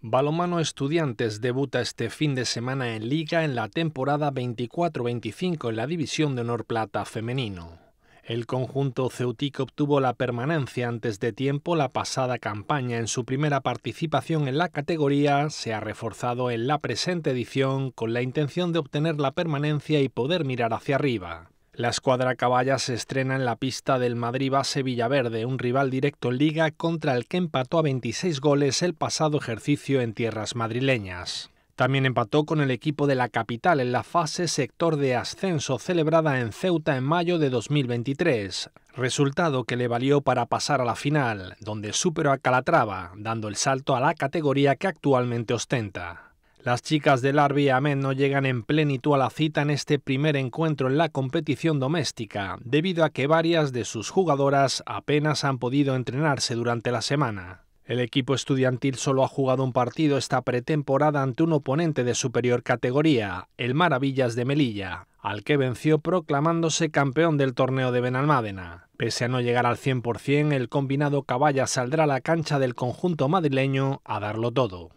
Balomano Estudiantes debuta este fin de semana en Liga en la temporada 24-25 en la División de Honor Plata Femenino. El conjunto ceutico obtuvo la permanencia antes de tiempo la pasada campaña. En su primera participación en la categoría se ha reforzado en la presente edición con la intención de obtener la permanencia y poder mirar hacia arriba. La escuadra caballa se estrena en la pista del Madrid Base Villaverde, un rival directo en Liga contra el que empató a 26 goles el pasado ejercicio en tierras madrileñas. También empató con el equipo de la capital en la fase sector de ascenso celebrada en Ceuta en mayo de 2023, resultado que le valió para pasar a la final, donde superó a Calatrava, dando el salto a la categoría que actualmente ostenta. Las chicas del Arbi Amen no llegan en plenitud a la cita en este primer encuentro en la competición doméstica, debido a que varias de sus jugadoras apenas han podido entrenarse durante la semana. El equipo estudiantil solo ha jugado un partido esta pretemporada ante un oponente de superior categoría, el Maravillas de Melilla, al que venció proclamándose campeón del torneo de Benalmádena. Pese a no llegar al 100%, el combinado caballa saldrá a la cancha del conjunto madrileño a darlo todo.